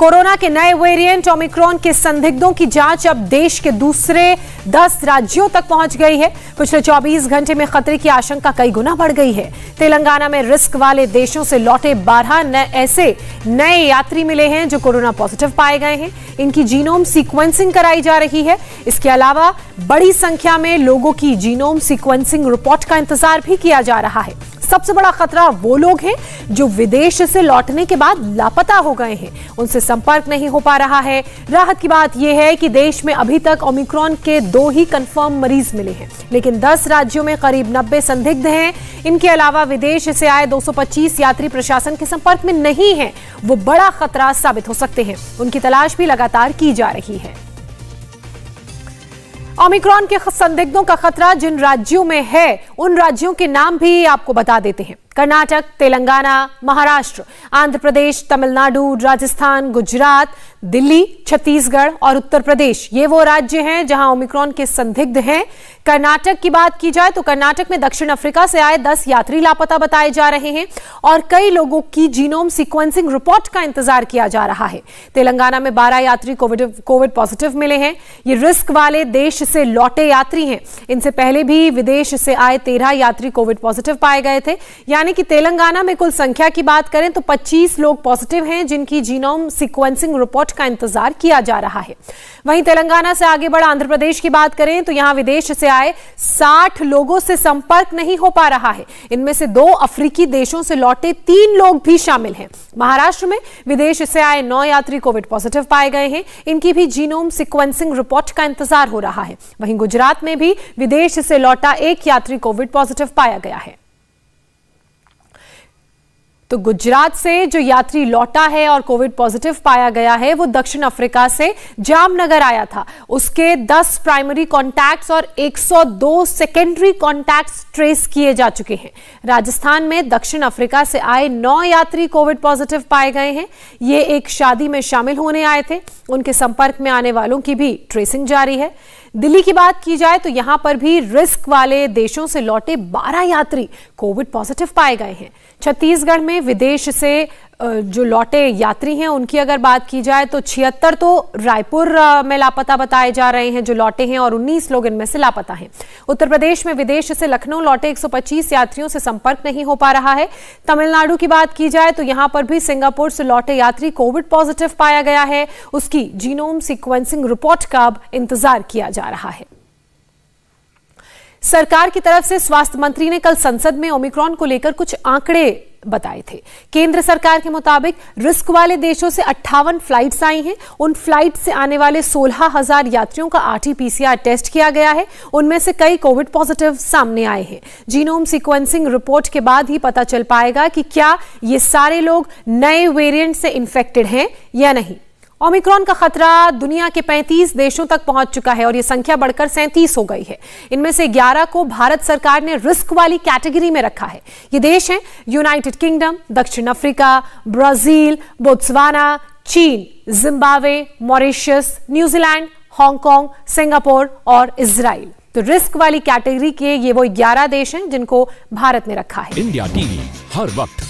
corona के नए variant Omicron के संदिग्धों की जांच अब देश के दूसरे 10 राज्यों तक पहुंच गई है पिछले 24 घंटे में खतरे की आशंका कई गुना बढ़ गई है तेलंगाना में रिस्क वाले देशों से लौटे बारह ऐसे नए यात्री मिले हैं जो कोरोना पॉजिटिव पाए गए हैं इनकी जीनोम सीक्वेंसिंग कराई जा रही है इसके अलावा बड़ी संख्या में लोगों की जीनोम सीक्वेंसिंग रिपोर्ट का इंतजार भी किया जा रहा है सबसे बड़ा खतरा वो लोग हैं जो विदेश से लौटने के बाद लापता हो गए हैं उनसे संपर्क नहीं हो पा रहा है राहत की बात यह है कि देश में अभी तक ओमिक्रॉन के दो ही कंफर्म मरीज मिले हैं लेकिन 10 राज्यों में करीब 90 संदिग्ध हैं इनके अलावा विदेश से आए 225 यात्री प्रशासन के संपर्क में नहीं है वो बड़ा खतरा साबित हो सकते हैं उनकी तलाश भी लगातार की जा रही है ओमिक्रॉन के संदिग्धों का खतरा जिन राज्यों में है उन राज्यों के नाम भी आपको बता देते हैं कर्नाटक तेलंगाना महाराष्ट्र आंध्र प्रदेश तमिलनाडु राजस्थान गुजरात दिल्ली छत्तीसगढ़ और उत्तर प्रदेश ये वो राज्य हैं जहां ओमिक्रॉन के संदिग्ध हैं कर्नाटक की बात की जाए तो कर्नाटक में दक्षिण अफ्रीका से आए दस यात्री लापता बताए जा रहे हैं और कई लोगों की जीनोम सिक्वेंसिंग रिपोर्ट का इंतजार किया जा रहा है तेलंगाना में बारह यात्री कोविड कोविड पॉजिटिव मिले हैं ये रिस्क वाले देश से लौटे यात्री हैं इनसे पहले भी विदेश से आए तेरह यात्री कोविड पॉजिटिव पाए गए थे यानी यानी कि तेलंगाना में कुल संख्या की बात करें तो 25 लोग पॉजिटिव हैं जिनकी जीनोम सीक्वेंसिंग रिपोर्ट का इंतजार किया जा रहा है वहीं तेलंगाना से आगे बढ़ा आंध्र प्रदेश की बात करें तो यहां विदेश से आए 60 लोगों से संपर्क नहीं हो पा रहा है इनमें से दो अफ्रीकी देशों से लौटे तीन लोग भी शामिल हैं महाराष्ट्र में विदेश से आए नौ यात्री कोविड पॉजिटिव पाए गए हैं इनकी भी जीनोम सिक्वेंसिंग रिपोर्ट का इंतजार हो रहा है वहीं गुजरात में भी विदेश से लौटा एक यात्री कोविड पॉजिटिव पाया गया है तो गुजरात से जो यात्री लौटा है और कोविड पॉजिटिव पाया गया है वो दक्षिण अफ्रीका से जामनगर आया था उसके 10 प्राइमरी कॉन्टैक्ट्स और 102 सेकेंडरी कॉन्टैक्ट्स ट्रेस किए जा चुके हैं राजस्थान में दक्षिण अफ्रीका से आए नौ यात्री कोविड पॉजिटिव पाए गए हैं ये एक शादी में शामिल होने आए थे उनके संपर्क में आने वालों की भी ट्रेसिंग जारी है दिल्ली की बात की जाए तो यहां पर भी रिस्क वाले देशों से लौटे 12 यात्री कोविड पॉजिटिव पाए गए हैं छत्तीसगढ़ में विदेश से जो लौटे यात्री हैं उनकी अगर बात की जाए तो छिहत्तर तो रायपुर में लापता बताए जा रहे हैं जो लौटे हैं और 19 लोग इनमें से लापता हैं उत्तर प्रदेश में विदेश से लखनऊ लौटे 125 यात्रियों से संपर्क नहीं हो पा रहा है तमिलनाडु की बात की जाए तो यहां पर भी सिंगापुर से लौटे यात्री कोविड पॉजिटिव पाया गया है उसकी जीनोम सिक्वेंसिंग रिपोर्ट का अब इंतजार किया जाए जा रहा है सरकार की तरफ से स्वास्थ्य मंत्री ने कल संसद में ओमिक्रॉन को लेकर कुछ आंकड़े बताए थे केंद्र सरकार के मुताबिक रिस्क वाले देशों से अट्ठावन फ्लाइट्स आई हैं उन फ्लाइट से आने वाले सोलह हजार यात्रियों का आरटीपीसीआर टेस्ट किया गया है उनमें से कई कोविड पॉजिटिव सामने आए हैं जीनोम सीक्वेंसिंग रिपोर्ट के बाद ही पता चल पाएगा कि क्या ये सारे लोग नए वेरियंट से इन्फेक्टेड हैं या नहीं ओमिक्रॉन का खतरा दुनिया के 35 देशों तक पहुंच चुका है और ये संख्या बढ़कर 37 हो गई है इनमें से 11 को भारत सरकार ने रिस्क वाली कैटेगरी में रखा है ये देश हैं यूनाइटेड किंगडम दक्षिण अफ्रीका ब्राजील बोत्सवाना चीन Zimbabwe Mauritius New Zealand Hong Kong Singapore और इसराइल तो रिस्क वाली कैटेगरी के ये वो ग्यारह देश हैं जिनको भारत ने रखा है इंडिया टीवी हर वक्त